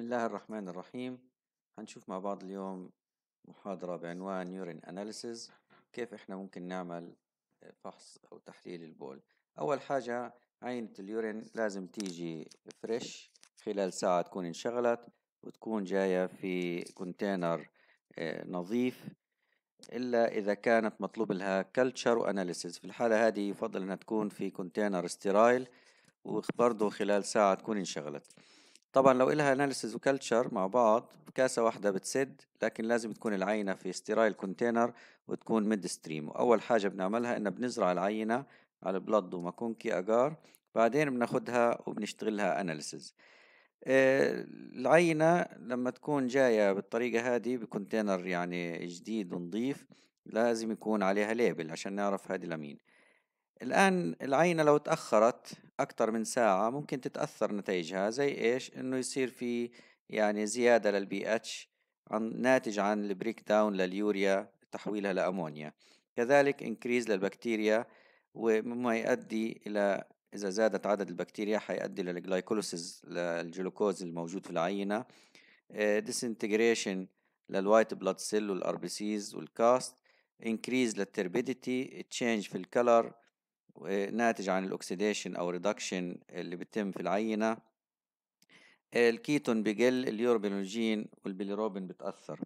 بسم الله الرحمن الرحيم هنشوف مع بعض اليوم محاضرة بعنوان نيورين أناليسيز كيف إحنا ممكن نعمل آه، فحص أو تحليل البول أول حاجة عينة اليورين لازم تيجي فريش خلال ساعة تكون انشغلت وتكون جاية في كونتينر آه، نظيف إلا إذا كانت مطلوب لها كلتشر وأناليسيز في الحالة هذه يفضل أنها تكون في كونتينر استرايل وبرضه خلال ساعة تكون انشغلت طبعا لو إلها اناليسز وكلتشر مع بعض كاسة واحدة بتسد لكن لازم تكون العينة في ستيرايل كونتينر وتكون ميد ستريم وأول حاجة بنعملها إن بنزرع العينة على البلد وماكونكي أجار بعدين بناخدها وبنشتغلها اناليسز آه، العينة لما تكون جاية بالطريقة هذه بكونتينر يعني جديد ونظيف لازم يكون عليها ليبل عشان نعرف هذه لمين الآن العينة لو تأخرت أكتر من ساعة ممكن تتأثر نتائجها زي إيش؟ إنه يصير في يعني زيادة للبي اتش ناتج عن البريك داون لليوريا تحويلها لأمونيا كذلك انكريز للبكتيريا ومما يؤدي إلى إذا زادت عدد البكتيريا حيؤدي للجلايكولوسيز للجلوكوز الموجود في العينة ديسنتجريشن للوايت بلاد سيل والار بي سيز والكاست انكريز للتربيديتي تشينج في الكلر ناتج عن الاكسديشن او ريدكشن اللي بتتم في العينه الكيتون بيقل اليوربينوجين والبيليروبين بتاثر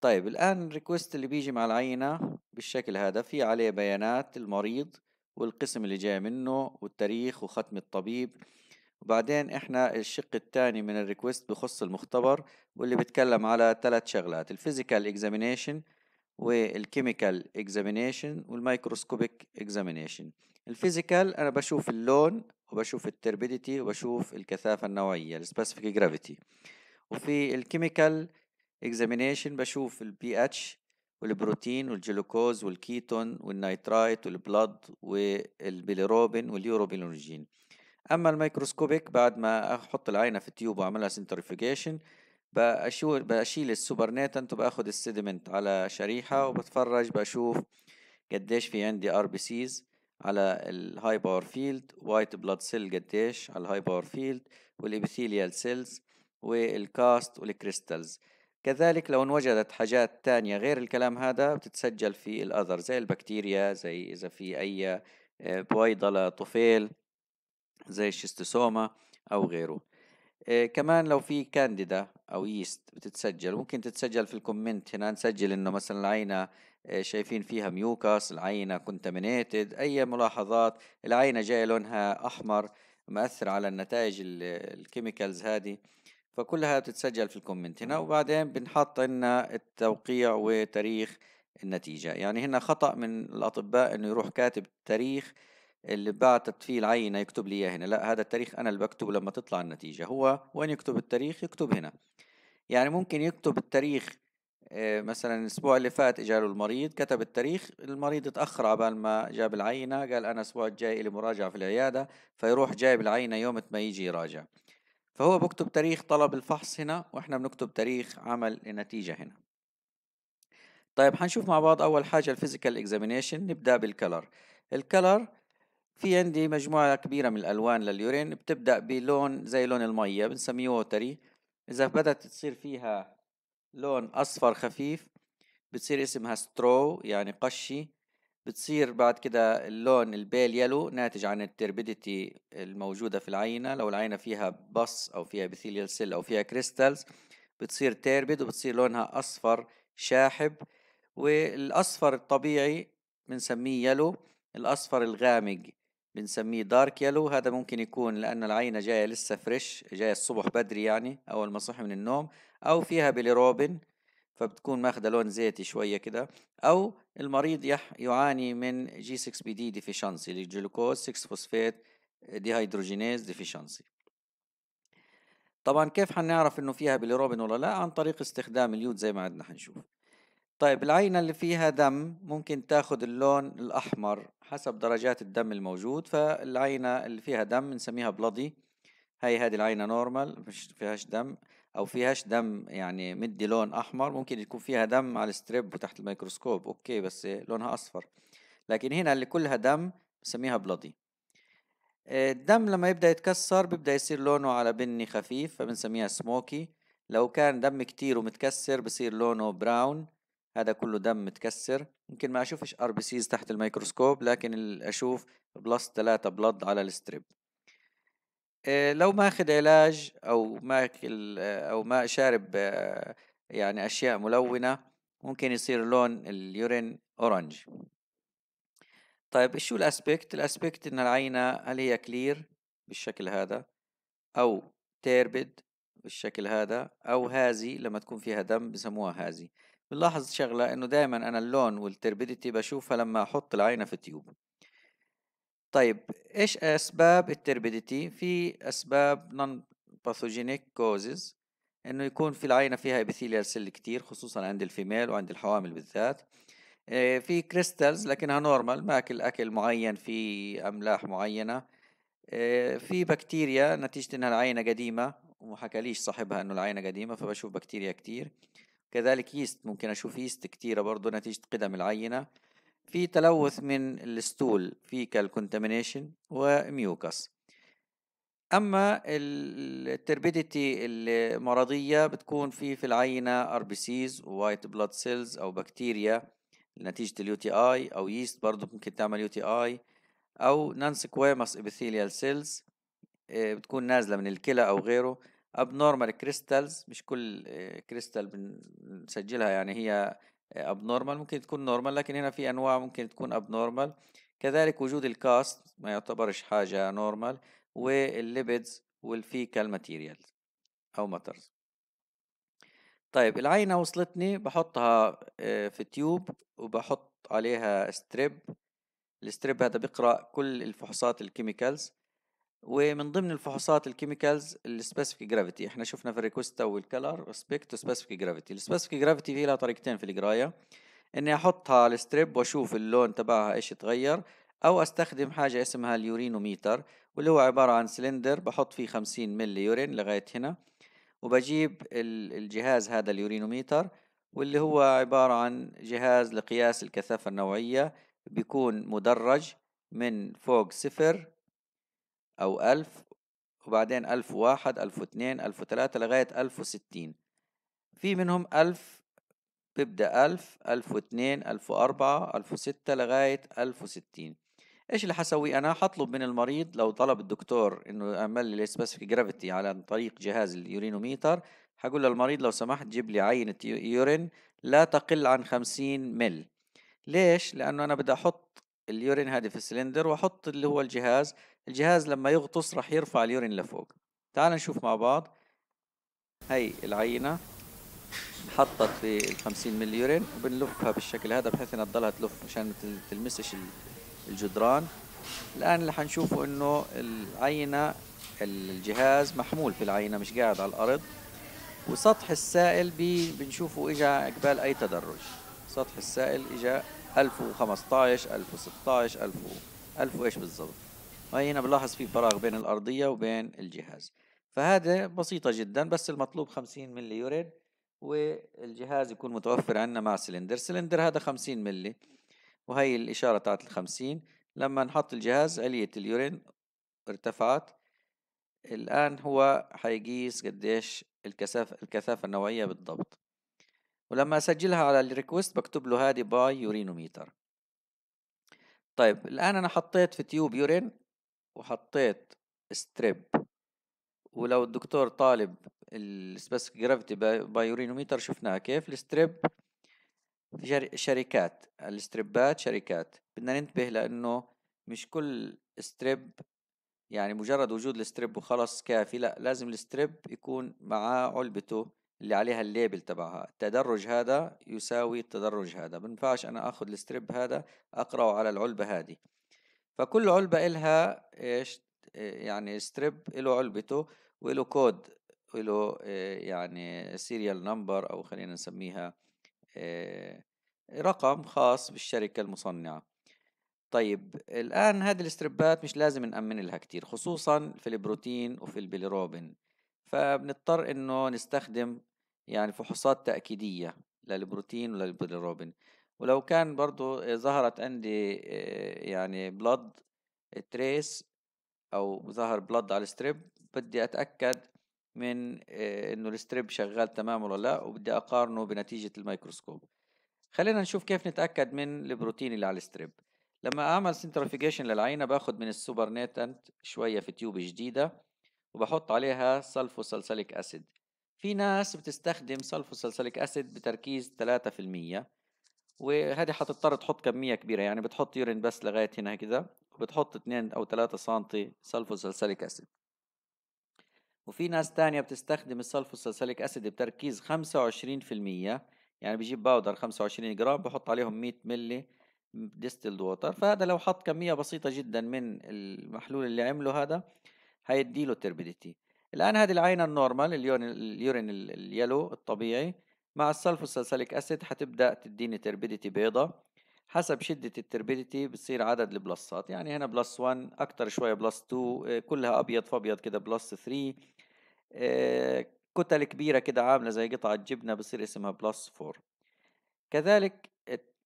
طيب الان الريكوست اللي بيجي مع العينه بالشكل هذا في عليه بيانات المريض والقسم اللي جاي منه والتاريخ وختم الطبيب وبعدين احنا الشق الثاني من الريكوست بخص المختبر واللي بيتكلم على ثلاث شغلات الفيزيكال اكزامينيشن والكيميكال اكزامينيشن والمايكروسكوبيك اكزامينيشن الفيزيكال انا بشوف اللون وبشوف التربيديتي وبشوف الكثافه النوعيه السبيسيفيك جرافيتي وفي الكيميكال اكزامينيشن بشوف البي اتش والبروتين والجلوكوز والكيتون والنيترايت والبلد والبيليروبين واليوروبيلونجين اما الميكروسكوبيك بعد ما احط العينه في التيوب واعملها سنترفيجيشن بشور بشيل السوبر ناتنت وباخد السيدمنت على شريحة وبتفرج بشوف قديش في عندي ار بي سيز على الهاي باور فيلد وايت بلاد سيل قديش على الهاي باور فيلد والابيثيليال سيلز والكاست والكريستالز كذلك لو انوجدت حاجات تانية غير الكلام هذا بتتسجل في الأذر زي البكتيريا زي إذا في أي آه، بويضة طفيل زي الشيستوسوما أو غيره آه، كمان لو في كانديدا او يست بتتسجل ممكن تتسجل في الكومنت هنا نسجل انه مثلا العينه آه، شايفين فيها ميوكاس العينه كونتامينيتد اي ملاحظات العينه جايه لونها احمر مأثر على النتائج الكيميكالز هذه فكلها بتتسجل في الكومنت هنا وبعدين بنحط لنا التوقيع وتاريخ النتيجة يعني هنا خطأ من الأطباء أنه يروح كاتب تاريخ اللي بعتت فيه العينة يكتب لي هنا لا هذا التاريخ أنا اللي بكتبه لما تطلع النتيجة هو وين يكتب التاريخ يكتب هنا يعني ممكن يكتب التاريخ آه، مثلا الأسبوع اللي فات إجاله المريض كتب التاريخ المريض اتأخر عبال ما جاب العينة قال أنا الأسبوع الجاي إلي مراجعة في العيادة فيروح جايب العينة يوم ما يجي يراجع فهو بكتب تاريخ طلب الفحص هنا وإحنا بنكتب تاريخ عمل النتيجة هنا طيب حنشوف مع بعض أول حاجة الفيزيكال اكزامينيشن نبدأ بالكلر الكلر في عندي مجموعة كبيرة من الألوان لليورين بتبدأ بلون زي لون المية بنسميه ووتري إذا بدأت تصير فيها لون أصفر خفيف بتصير اسمها سترو يعني قشي بتصير بعد كده اللون البيل يلو ناتج عن التربيديتي الموجودة في العينة لو العينة فيها بص أو فيها epithelial سيل أو فيها كريستالز بتصير تيربد وبتصير لونها أصفر شاحب والأصفر الطبيعي بنسميه يلو الأصفر الغامق بنسميه دارك يلو هذا ممكن يكون لأن العينة جاية لسه فريش جاية الصبح بدري يعني أول ما صحي من النوم أو فيها بيليروبين فبتكون ماخدة لون زيتي شوية كده أو المريض يح يعاني من جي 6 بي دي ديفيشنسي الجلوكوز 6 فوسفات ديهايدروجينيز ديفيشنسي طبعا كيف حنعرف انه فيها بيليروبين ولا لا عن طريق استخدام اليود زي ما عدنا حنشوف طيب العينة اللي فيها دم ممكن تاخد اللون الأحمر حسب درجات الدم الموجود فالعينة اللي فيها دم بنسميها بلادي هاي هذه العينة نورمال مش فيهاش دم أو فيهاش دم يعني مدي لون أحمر ممكن يكون فيها دم على الستريب وتحت الميكروسكوب أوكي بس لونها أصفر لكن هنا اللي كلها دم بنسميها بلادي آه، الدم لما يبدأ يتكسر بيبدأ يصير لونه على بني خفيف فبنسميها سموكي لو كان دم كتير ومتكسر بصير لونه براون هذا كله دم متكسر ممكن ما اشوفش ار بي سيز تحت الميكروسكوب لكن اشوف بلس 3 بلد على الستريب آه، لو ماخذ علاج او ماكل آه، او ما شارب آه، يعني اشياء ملونه ممكن يصير لون اليورين اورنج طيب شو الاسبكت الاسبكت ان العينه هل هي كلير بالشكل هذا او تيربد بالشكل هذا او هازي لما تكون فيها دم بسموها هازي بنلاحظ شغلة إنه دايما أنا اللون والتربيديتي بشوفها لما أحط العينة في تيوب طيب إيش أسباب التربيديتي؟ في أسباب نون باثوجينيك كوزز إنه يكون في العينة فيها إبيثيليال سيل كتير خصوصا عند الفيميل وعند الحوامل بالذات آه، في كريستالز لكنها نورمال ماكل أكل معين في أملاح معينة آه، في بكتيريا نتيجة إنها العينة قديمة وما حكاليش صاحبها إنه العينة قديمة فبشوف بكتيريا كتير كذلك يست ممكن أشوف يست كتيرة برضه نتيجة قدم العينة في تلوث من الستول فيكال كونتامينيشن وميوكس اما التربيديتي المرضيه بتكون في في العينه ار بي سيز وايت بلاد سيلز او بكتيريا نتيجه اليو تي اي او يست برضه ممكن تعمل يو تي اي او نان سكويمس ابيثيليال سيلز بتكون نازله من الكلى او غيره ابنورمال كريستالز مش كل كريستال آه، بنسجلها يعني هي ابنورمال آه، ممكن تكون نورمال لكن هنا في أنواع ممكن تكون ابنورمال كذلك وجود الكاست ما يعتبرش حاجة نورمال والليبيدز والفيكال ماتيريالز أو ماترز طيب العينة وصلتني بحطها آه، في تيوب وبحط عليها ستريب الستريب هذا بيقرأ كل الفحوصات الكيميكالز ومن ضمن الفحوصات الكيميكالز السبيسيفيك جرافيتي احنا شفنا في الريكوستا والكلر سبيكت وسبيسيفيك جرافيتي السبيسيفيك جرافيتي في لها طريقتين في القرايه اني احطها على الستريب واشوف اللون تبعها ايش اتغير او استخدم حاجه اسمها اليورينوميتر واللي هو عباره عن سلندر بحط فيه 50 ملي يورين لغايه هنا وبجيب الجهاز هذا اليورينوميتر واللي هو عباره عن جهاز لقياس الكثافه النوعيه بيكون مدرج من فوق صفر أو ألف وبعدين ألف واحد ألف واثنين ألف وثلاثة لغاية ألف وستين في منهم ألف بيبدأ ألف ألف واثنين ألف وأربعة ألف وستة لغاية ألف وستين إيش اللي حسوي أنا حطلب من المريض لو طلب الدكتور إنه أعمل لي سبيسيفيك جرافيتي على طريق جهاز اليورينوميتر حقول للمريض لو سمحت جيب لي عينة يورين لا تقل عن خمسين مل ليش؟ لأنه أنا بدي أحط اليورين هذه في السلندر وأحط اللي هو الجهاز الجهاز لما يغطس راح يرفع اليورين لفوق تعال نشوف مع بعض هي العينة حطت في ال 50 ملي يورين وبنلفها بالشكل هذا بحيث انها تضلها تلف عشان ما تلمسش الجدران الان اللي حنشوفه انه العينة الجهاز محمول في العينة مش قاعد على الارض وسطح السائل بي بنشوفه اجى قبال اي تدرج سطح السائل اجى 1015 1016 1000 1000 ايش بالضبط وهي هنا بنلاحظ في فراغ بين الأرضية وبين الجهاز فهذا بسيطة جدا بس المطلوب 50 ملي يورد والجهاز يكون متوفر عندنا مع سلندر سلندر هذا 50 ملي وهي الإشارة تاعت الخمسين لما نحط الجهاز علية اليورين ارتفعت الآن هو حيقيس قديش الكثافة الكثافة النوعية بالضبط ولما أسجلها على الريكوست بكتب له هذه باي يورينوميتر طيب الآن أنا حطيت في تيوب يورين وحطيت ستريب ولو الدكتور طالب السبيسك جرافيتي بايورينوميتر شفناها كيف الستريب شركات الستريبات شركات بدنا ننتبه لانه مش كل ستريب يعني مجرد وجود الستريب وخلص كافي لا لازم الستريب يكون معاه علبته اللي عليها الليبل تبعها التدرج هذا يساوي التدرج هذا بنفعش انا اخذ الستريب هذا اقراه على العلبة هذه فكل علبة إلها إيش يعني ستريب له علبته وله كود وله يعني سيريال نمبر أو خلينا نسميها رقم خاص بالشركة المصنعة طيب الآن هذه الستريبات مش لازم نأمن لها كتير خصوصا في البروتين وفي البيليروبين فبنضطر إنه نستخدم يعني فحوصات تأكيدية للبروتين وللبيليروبين ولو كان برضو ظهرت عندي آه، يعني بلد تريس او ظهر بلد على الستريب بدي اتاكد من آه، انه الستريب شغال تمام ولا لا وبدي اقارنه بنتيجه الميكروسكوب خلينا نشوف كيف نتاكد من البروتين اللي على الستريب لما اعمل سنترفيجيشن للعينه باخذ من السوبر نيتنت شويه في تيوب جديده وبحط عليها سلفوسلسليك اسيد في ناس بتستخدم سلفوسلسليك اسيد بتركيز 3% وهذه حتضطر تحط كمية كبيرة يعني بتحط يورين بس لغاية هنا كده وبتحط 2 أو 3 سلفوس سلفوسلسليك أسيد وفي ناس تانية بتستخدم السلفوسلسليك أسيد بتركيز 25% يعني بجيب باودر 25 جرام بحط عليهم 100 ملي ديستلد ووتر فهذا لو حط كمية بسيطة جدا من المحلول اللي عمله هذا هيديله تربيديتي الآن هذه العينة النورمال اليورين اليلو الطبيعي مع السلف ساليك أسيد هتبدأ تديني تربيديتي بيضة حسب شدة التربيديتي بتصير عدد البلصات يعني هنا بلس 1 أكتر شوية بلس 2 آه، كلها أبيض فأبيض كده بلس 3 آه، كتل كبيرة كده عاملة زي قطعة جبنة بصير اسمها بلس 4 كذلك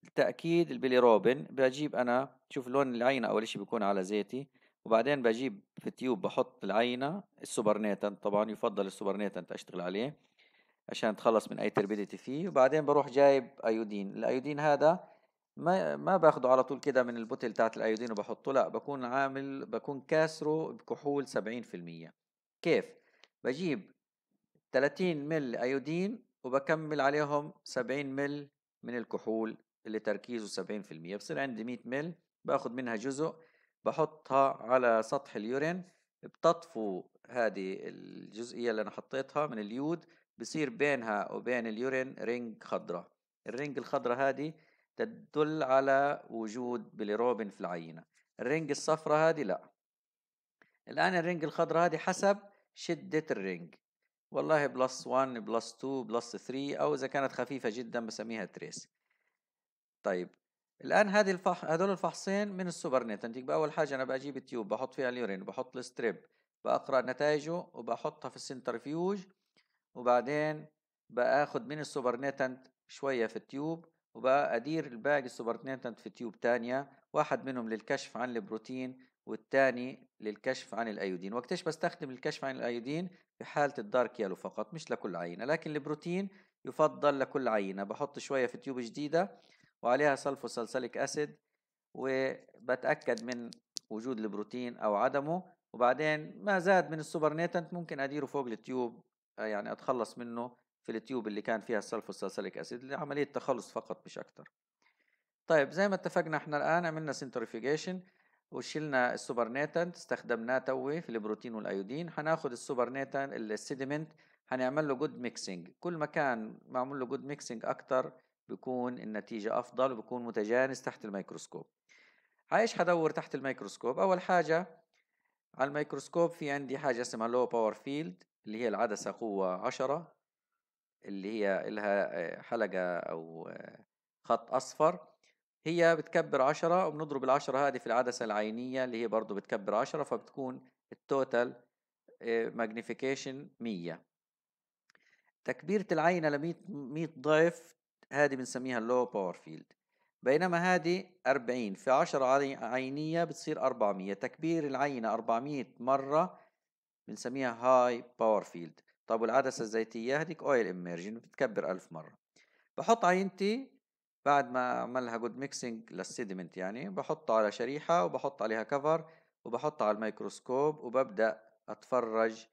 التأكيد البيليروبين بجيب أنا شوف لون العينة أول شيء بيكون على زيتي وبعدين بجيب في تيوب بحط العينة السوبرنيتنت طبعا يفضل السوبرنيتنت أشتغل عليه عشان تخلص من اي تربيدتي فيه وبعدين بروح جايب ايودين الايودين هذا ما ما باخده على طول كده من البوتل بتاعت الايودين وبحطه لا بكون عامل بكون كاسره بكحول 70% كيف بجيب 30 مل ايودين وبكمل عليهم 70 مل من الكحول اللي تركيزه 70% بصير عندي 100 مل باخذ منها جزء بحطها على سطح اليورين بتطفو هذه الجزئية اللي أنا حطيتها من اليود بصير بينها وبين اليورين رينج خضراء الرينج الخضراء هذه تدل على وجود بليروبين في العينة الرينج الصفراء هذه لا الآن الرينج الخضراء هذه حسب شدة الرينج والله بلس 1 بلس 2 بلس 3 أو إذا كانت خفيفة جدا بسميها تريس طيب الآن هذه الفح... هذول الفحصين من السوبر نت يبقى أول حاجة أنا بجيب التيوب بحط فيها اليورين بحط الستريب بقرأ نتائجه وبحطها في السنترفيوج وبعدين باخد من السوبرنيتنت شوية في التيوب وبأدير الباقي السوبرنيتنت في تيوب تانية واحد منهم للكشف عن البروتين والتاني للكشف عن الايودين وقتش بستخدم الكشف عن الايودين في حالة الدارك يالو فقط مش لكل عينة لكن البروتين يفضل لكل عينة بحط شوية في تيوب جديدة وعليها صلفو سلسلك أسيد وبتأكد من وجود البروتين أو عدمه وبعدين ما زاد من السوبرنيتنت ممكن أديره فوق التيوب آه، يعني اتخلص منه في التيوب اللي كان فيها السلفوسالسيليك اسيد لعمليه تخلص فقط مش اكتر طيب زي ما اتفقنا احنا الان عملنا سنترفيجيشن وشلنا السوبرنيتان استخدمناه توي في البروتين والايودين هناخد السوبرنيتان السيدمنت هنعمل له جود ميكسنج كل ما كان معمول له جود ميكسنج اكتر بيكون النتيجه افضل وبيكون متجانس تحت الميكروسكوب عايش هدور تحت الميكروسكوب اول حاجه على الميكروسكوب في عندي حاجه اسمها لو باور فيلد اللي هي العدسة قوة عشرة اللي هي لها آه، حلقة أو آه، خط أصفر هي بتكبر عشرة وبنضرب العشرة هذه في العدسة العينية اللي هي برضو بتكبر عشرة فبتكون التوتال آه، ماجنيفيكيشن مية تكبيرة العينة لمية مية ضعف هذه بنسميها اللو باور فيلد بينما هذه 40 في 10 عينية بتصير 400 تكبير العينة 400 مرة بنسميها هاي باور فيلد طب والعدسة الزيتية هذيك اويل اميرجن بتكبر ألف مرة بحط عينتي بعد ما عملها جود ميكسينج للسيدمنت يعني بحطه على شريحة وبحط عليها كفر وبحطها على الميكروسكوب وببدأ أتفرج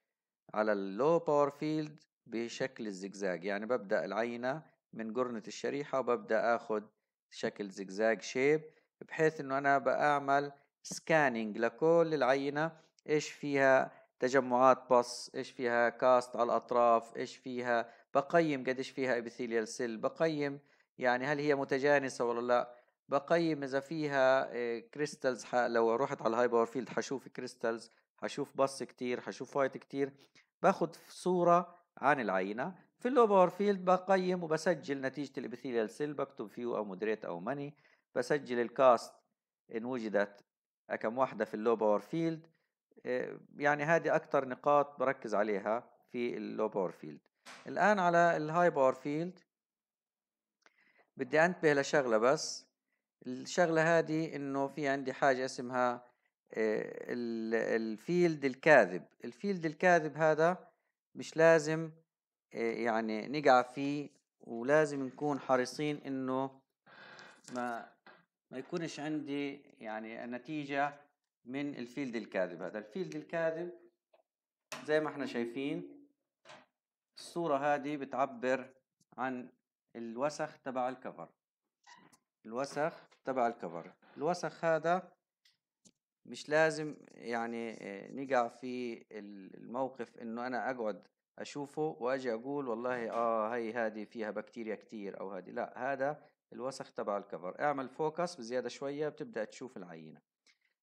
على اللو باور فيلد بشكل الزجزاج يعني ببدأ العينة من جرنة الشريحة وببدأ أخد شكل زجزاج شيب بحيث إنه أنا بأعمل سكاننج لكل العينة إيش فيها تجمعات بص ايش فيها كاست على الاطراف ايش فيها بقيم قديش فيها ابيثيليال سيل بقيم يعني هل هي متجانسه ولا لا بقيم اذا فيها كريستالز آه، لو رحت على الهاي باور فيلد حشوف كريستالز حشوف بص كتير حشوف وايت كتير باخذ صوره عن العينه في اللو باور فيلد بقيم وبسجل نتيجه الابيثيليال سيل بكتب فيو او مودريت او ماني بسجل الكاست ان وجدت كم واحده في اللو باور فيلد آه، يعني هذه أكثر نقاط بركز عليها في اللو باور فيلد الآن على الهاي باور فيلد بدي أنتبه لشغلة بس الشغلة هذه إنه في عندي حاجة اسمها آه، الفيلد الكاذب الفيلد الكاذب هذا مش لازم آه، يعني نقع فيه ولازم نكون حريصين إنه ما ما يكونش عندي يعني نتيجة من الفيلد الكاذب هذا الفيلد الكاذب زي ما احنا شايفين الصورة هذه بتعبر عن الوسخ تبع الكفر الوسخ تبع الكفر الوسخ هذا مش لازم يعني آه، نقع في الموقف انه انا اقعد اشوفه واجي اقول والله اه هي هذه فيها بكتيريا كتير او هذه لا هذا الوسخ تبع الكفر اعمل فوكس بزياده شويه بتبدا تشوف العينه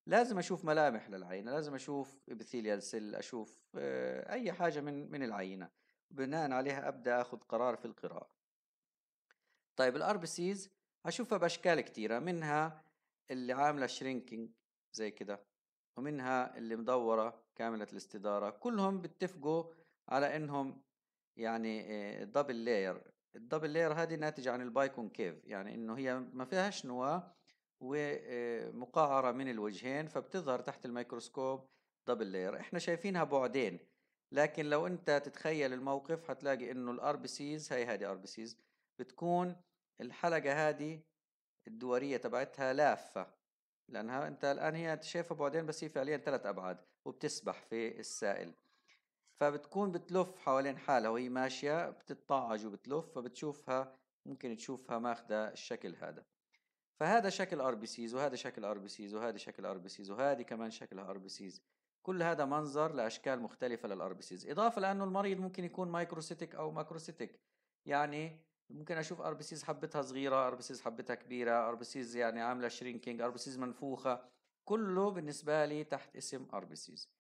لازم اشوف ملامح للعينه لازم اشوف ابيثيليال سيل اشوف آه، اي حاجه من من العينه بناء عليها ابدا اخذ قرار في القراءه طيب الار بي سيز هشوفها باشكال كتيره منها اللي عامله شرينكينج زي كده ومنها اللي مدوره كامله الاستداره كلهم بيتفقوا على انهم يعني دبل آه، لاير الدبل لاير هذه ناتجه عن البايكون كيف يعني انه هي ما فيهاش نواه ومقعرة من الوجهين فبتظهر تحت الميكروسكوب دبل لاير احنا شايفينها بعدين لكن لو انت تتخيل الموقف هتلاقي انه الار بي سيز هي هذه ار بي سيز بتكون الحلقة هذه الدورية تبعتها لافة لأنها أنت الآن هي شايفها بعدين بس هي فعليا ثلاث أبعاد وبتسبح في السائل فبتكون بتلف حوالين حالها وهي ماشية بتتطعج وبتلف فبتشوفها ممكن تشوفها ماخذة الشكل هذا فهذا شكل ار بي سيز وهذا شكل ار بي سيز وهذا شكل ار بي سيز وهذه كمان شكلها ار بي سيز كل هذا منظر لاشكال مختلفه للار بي سيز اضافه لانه المريض ممكن يكون مايكروسيتك او ماكروسيتك يعني ممكن اشوف ار بي سيز حبتها صغيره ار بي سيز حبتها كبيره ار بي سيز يعني عامله شرينكينج ار بي سيز منفوخه كله بالنسبه لي تحت اسم ار بي سيز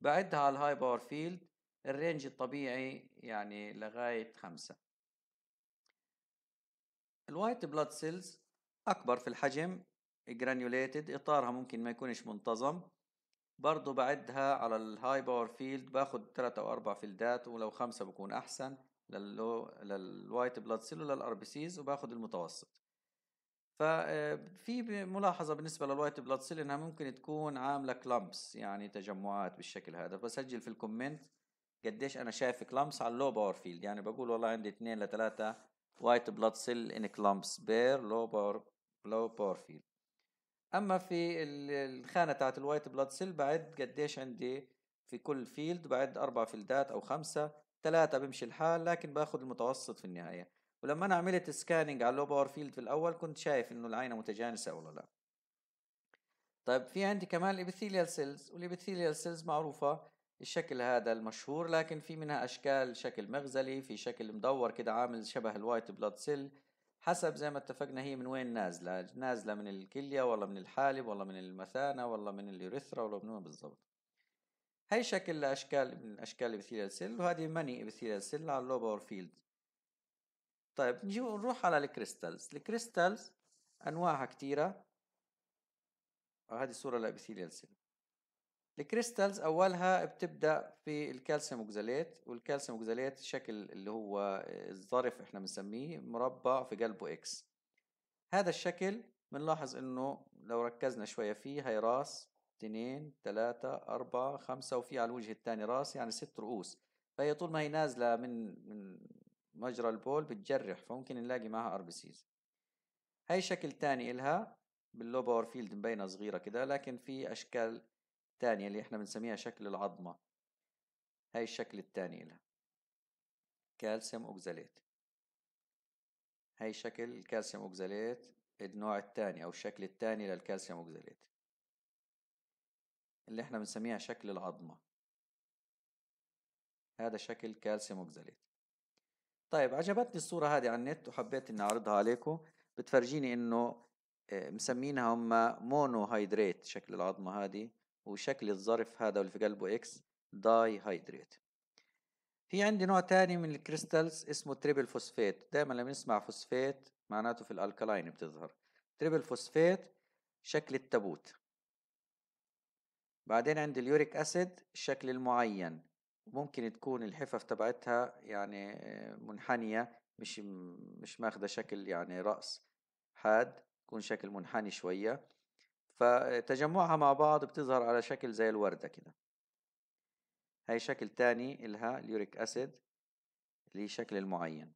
بعدها على الهاي باور فيلد الرينج الطبيعي يعني لغايه خمسة الوايت بلاد سيلز أكبر في الحجم جرانيوليتد إطارها ممكن ما يكونش منتظم برضو بعدها على الهاي باور فيلد باخد ثلاثة أو أربع فيلدات ولو خمسة بكون أحسن للو للوايت بلاد سيل وللار بي سيز وباخد المتوسط ففي آه، ملاحظة بالنسبة للوايت بلاد سيل إنها ممكن تكون عاملة كلامبس يعني تجمعات بالشكل هذا بسجل في الكومنت قديش أنا شايف كلامبس على اللو باور فيلد يعني بقول والله عندي اثنين لثلاثة وايت بلاد سيل ان كلامبس بير لو باور لو باور فيلد اما في الخانه تاعت الوايت بلاد سيل بعد قديش عندي في كل فيلد بعد اربع فيلدات او خمسه ثلاثه بمشي الحال لكن باخذ المتوسط في النهايه ولما انا عملت سكاننج على اللو باور فيلد في الاول كنت شايف انه العينه متجانسه ولا لا طيب في عندي كمان الابيثيليال سيلز والابيثيليال سيلز معروفه الشكل هذا المشهور لكن في منها اشكال شكل مغزلي في شكل مدور كده عامل شبه الوايت بلاد سيل حسب زي ما اتفقنا هي من وين نازلة نازلة من الكلية ولا من الحالب ولا من المثانة ولا من اليوريثرا ولا من وين بالضبط هاي شكل لأشكال من أشكال epithelial السل وهذه مني epithelial السل على باور فيلد طيب نجي نروح على الكريستالز الكريستالز أنواعها كتيرة وهذه صورة لابيثيليال سيل الكريستالز اولها بتبدا في الكالسيوم اوكزاليت والكالسيوم اوكزاليت شكل اللي هو الظرف احنا بنسميه مربع في قلبه اكس هذا الشكل بنلاحظ انه لو ركزنا شويه فيه هي راس اتنين تلاتة أربعة خمسة وفي على الوجه الثاني راس يعني ست رؤوس فهي طول ما هي نازلة من من مجرى البول بتجرح فممكن نلاقي معها ار بي سيز هي شكل تاني إلها باللو باور فيلد مبينة صغيرة كده لكن في أشكال الثانية اللي احنا بنسميها شكل العظمة هاي الشكل الثاني لها كالسيوم اوكزاليت هاي شكل الكالسيوم اوكزاليت النوع الثاني او الشكل الثاني للكالسيوم اوكزاليت اللي احنا بنسميها شكل العظمة هذا شكل كالسيوم اوكزاليت طيب عجبتني الصورة هذه على النت وحبيت اني اعرضها عليكم بتفرجيني انه آه، مسمينها هم مونو هايدريت شكل العظمة هذه وشكل الظرف هذا اللي في قلبه اكس داي هيدريت في عندي نوع تاني من الكريستالز اسمه تريبل فوسفات دايما لما نسمع فوسفات معناته في الالكالين بتظهر تريبل فوسفات شكل التابوت بعدين عندي اليوريك اسيد الشكل المعين ممكن تكون الحفف تبعتها يعني منحنية مش مش ماخدة شكل يعني رأس حاد يكون شكل منحني شوية فتجمعها مع بعض بتظهر على شكل زي الوردة كده هاي شكل تاني إلها اليوريك أسيد ليه شكل المعين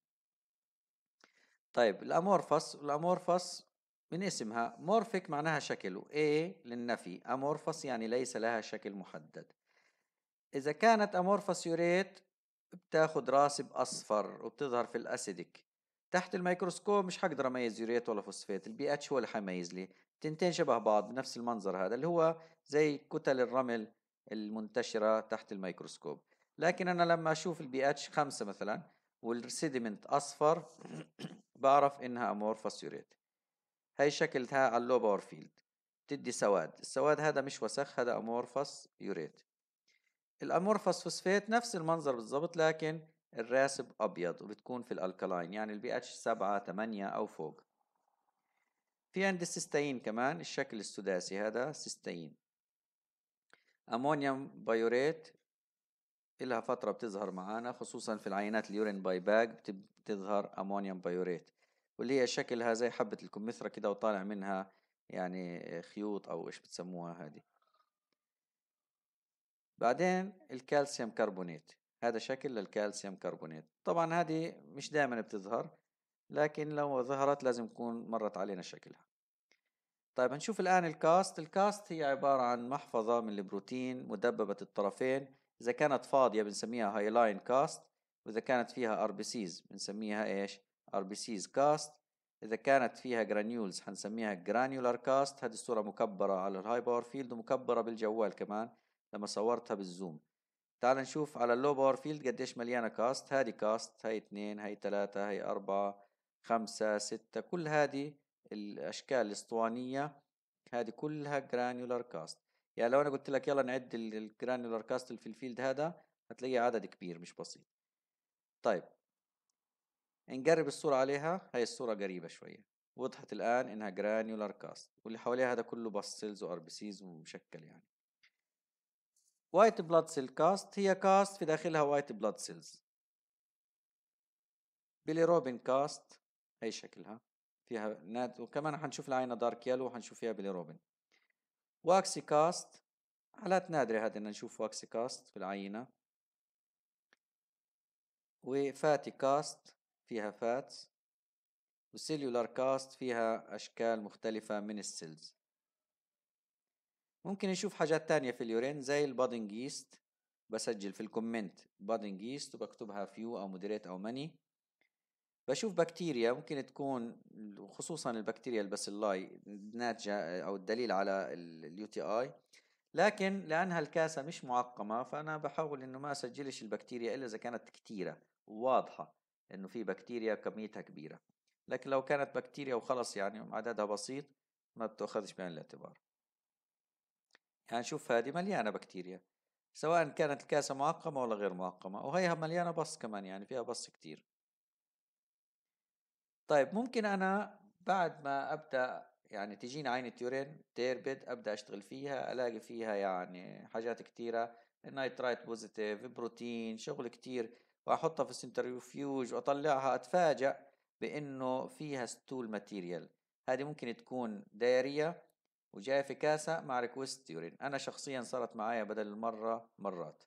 طيب الأمورفس الأمورفس من اسمها مورفيك معناها شكل A للنفي أمورفس يعني ليس لها شكل محدد إذا كانت أمورفس يوريت بتاخد راسب أصفر وبتظهر في الأسيدك تحت الميكروسكوب مش حقدر اميز يوريت ولا فوسفات البي اتش هو اللي حيميز لي تنتين شبه بعض بنفس المنظر هذا اللي هو زي كتل الرمل المنتشره تحت الميكروسكوب لكن انا لما اشوف البي اتش 5 مثلا والسيديمنت اصفر بعرف انها امورفوس يوريت هي شكلتها على اللو باور فيلد بتدي سواد السواد هذا مش وسخ هذا امورفوس يوريت الامورفوس فوسفات نفس المنظر بالضبط لكن الراسب أبيض وبتكون في الألكالاين يعني البي اتش 7 8 أو فوق في عندي السيستين كمان الشكل السداسي هذا سيستين أمونيوم بايوريت إلها فترة بتظهر معانا خصوصا في العينات اليورين باي باج بتظهر أمونيوم بايوريت واللي هي شكلها زي حبة الكمثرى كده وطالع منها يعني خيوط أو إيش بتسموها هذه بعدين الكالسيوم كربونيت هذا شكل للكالسيوم كربونات طبعا هذه مش دائما بتظهر لكن لو ظهرت لازم تكون مرت علينا شكلها طيب هنشوف الآن الكاست الكاست هي عبارة عن محفظة من البروتين مدببة الطرفين إذا كانت فاضية بنسميها هاي لاين كاست وإذا كانت فيها ار بي سيز بنسميها إيش ار بي سيز كاست إذا كانت فيها جرانيولز هنسميها جرانيولار كاست هذه الصورة مكبرة على الهاي باور فيلد ومكبرة بالجوال كمان لما صورتها بالزوم تعال نشوف على اللو باور فيلد قديش مليانة كاست هذه كاست هاي اثنين هاي ثلاثة هاي أربعة خمسة ستة كل هذه الأشكال الأسطوانية هذه كلها جرانيولار كاست يعني لو أنا قلت لك يلا نعد الجرانيولار كاست في الفيلد هذا هتلاقي عدد كبير مش بسيط طيب نقرب الصورة عليها هاي الصورة قريبة شوية وضحت الآن إنها جرانيولار كاست واللي حواليها هذا كله باسلز وأر بي سيز ومشكل يعني وايت بلاد سيل كاست هي كاست في داخلها وايت بلاد سيلز روبن كاست هي شكلها فيها ناد وكمان حنشوف العينة دارك يلو وحنشوف فيها روبن واكسي كاست حالات نادرة هذه إن نشوف واكسي كاست في العينة وفاتي كاست فيها فات وسيليولار كاست فيها أشكال مختلفة من السيلز ممكن نشوف حاجات تانية في اليورين زي البادنج ييست بسجل في الكومنت بادنج ييست وبكتبها فيو أو مودريت أو ماني بشوف بكتيريا ممكن تكون خصوصا البكتيريا البسلاي ناتجة أو الدليل على اليو تي آي لكن لأنها الكاسة مش معقمة فأنا بحاول إنه ما أسجلش البكتيريا إلا إذا كانت كتيرة وواضحة إنه في بكتيريا كميتها كبيرة لكن لو كانت بكتيريا وخلص يعني عددها بسيط ما بتأخذش بعين الاعتبار يعني شوف هذه مليانة بكتيريا سواء كانت الكاسة معقمة ولا غير معقمة وهيها مليانة بص كمان يعني فيها بص كتير طيب ممكن أنا بعد ما أبدأ يعني تجيني عينة يورين تيربد أبدأ أشتغل فيها ألاقي فيها يعني حاجات كتيرة النايترايت بوزيتيف بروتين شغل كتير وأحطها في السنتريفيوج وأطلعها أتفاجأ بأنه فيها ستول ماتيريال هذه ممكن تكون دايرية وجاية في كاسة مع ريكوست يورين أنا شخصيا صارت معايا بدل المرة مرات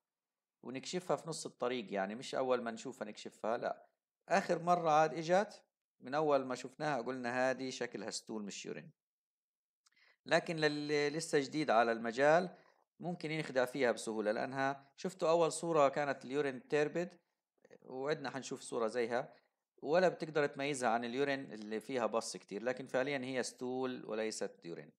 ونكشفها في نص الطريق يعني مش أول ما نشوفها نكشفها لا آخر مرة عاد إجت من أول ما شفناها قلنا هذه شكلها ستول مش يورين لكن للي لسه جديد على المجال ممكن ينخدع فيها بسهولة لأنها شفتوا أول صورة كانت اليورين تيربد وعدنا حنشوف صورة زيها ولا بتقدر تميزها عن اليورين اللي فيها بص كتير لكن فعليا هي ستول وليست يورين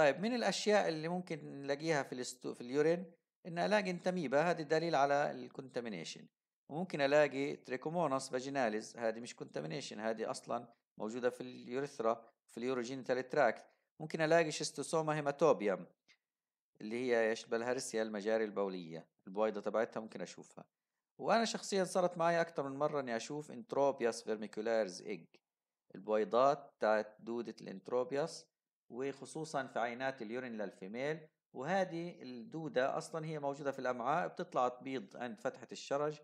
طيب من الأشياء اللي ممكن نلاقيها في, الستو في اليورين إن ألاقي انتميبا هذا دليل على الكونتامينيشن وممكن ألاقي تريكوموناس فاجيناليز هذه مش كونتامينيشن هذه أصلا موجودة في اليوريثرا في اليوروجينيتال تراكت ممكن ألاقي شيستوسوما هيماتوبيوم اللي هي يشبه الهرسيا المجاري البولية البويضة تبعتها ممكن أشوفها وأنا شخصيا صارت معي أكثر من مرة إني أشوف انتروبياس فيرميكولارز إيج البويضات تاعت دودة الانتروبياس وخصوصا في عينات اليورين للفيميل وهذه الدودة أصلا هي موجودة في الأمعاء بتطلع تبيض عند فتحة الشرج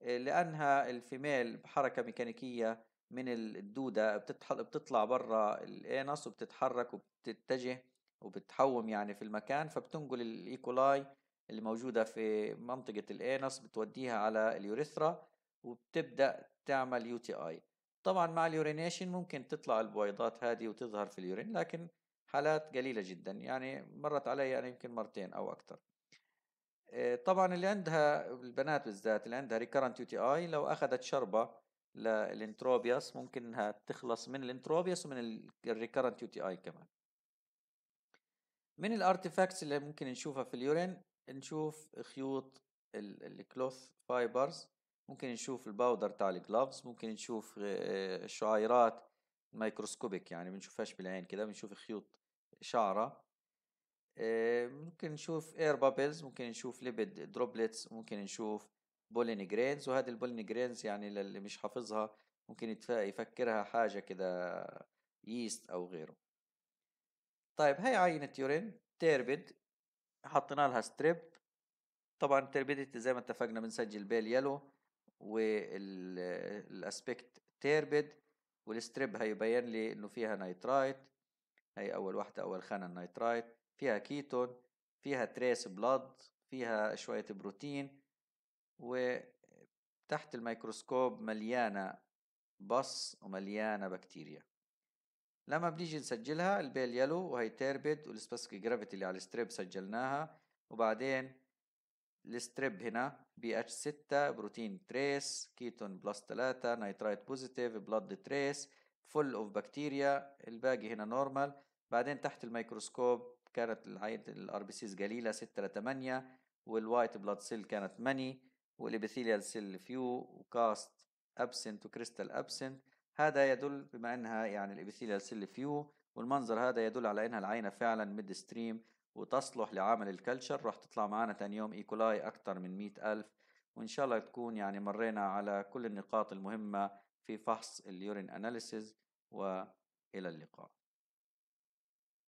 لأنها الفيميل بحركة ميكانيكية من الدودة بتطلع برا الأنس وبتتحرك وبتتجه وبتحوم يعني في المكان فبتنقل الإيكولاي اللي موجودة في منطقة الأنس بتوديها على اليوريثرا وبتبدأ تعمل UTI آي طبعا مع اليورينيشن ممكن تطلع البويضات هذه وتظهر في اليورين لكن حالات قليلة جدا يعني مرت علي أنا يعني يمكن مرتين أو أكثر آه، طبعا اللي عندها البنات بالذات اللي عندها ريكرنت يو تي اي لو اخذت شربه للانتروبياس ممكن انها تخلص من الانتروبياس ومن الريكرنت يو تي اي كمان من الارتيفاكتس اللي ممكن نشوفها في اليورين نشوف خيوط الكلوث فايبرز ممكن نشوف الباودر تاع الجلوفز ممكن نشوف الشعيرات آه، مايكروسكوبيك يعني بنشوفهاش بالعين كده بنشوف خيوط شعره آه، ممكن نشوف اير بابلز ممكن نشوف ليبيد دروبلتس ممكن نشوف بولين جرينز وهذه البولين جرينز يعني للي مش حافظها ممكن يفكرها حاجة كده ييست أو غيره طيب هاي عينة يورين تيربد حطينا لها ستريب طبعا التربيدتي زي ما اتفقنا بنسجل بيل يلو والاسبكت تيربد والستريب هيبين لي انه فيها نايترايت هي أول وحدة أول خانة النيترايت فيها كيتون فيها تريس بلاد فيها شوية بروتين وتحت الميكروسكوب مليانة بص ومليانة بكتيريا لما بنيجي نسجلها البيل يلو وهي تيربد والسبسك جرافيتي اللي على الستريب سجلناها وبعدين الستريب هنا بي اتش 6 بروتين تريس كيتون بلس 3 نيترايت بوزيتيف بلاد تريس فول اوف بكتيريا الباقي هنا نورمال بعدين تحت الميكروسكوب كانت العين الار بي سيز قليلة 6 ل 8 والوايت بلاد سيل كانت ماني والابيثيليال سيل فيو وكاست ابسنت وكريستال ابسنت هذا يدل بما انها يعني الابيثيليال سيل فيو والمنظر هذا يدل على انها العينة فعلا ميد ستريم وتصلح لعمل الكلشر راح تطلع معنا ثاني يوم ايكولاي اكثر من مئة ألف وان شاء الله تكون يعني مرينا على كل النقاط المهمة في فحص اليورين اناليسيز والى اللقاء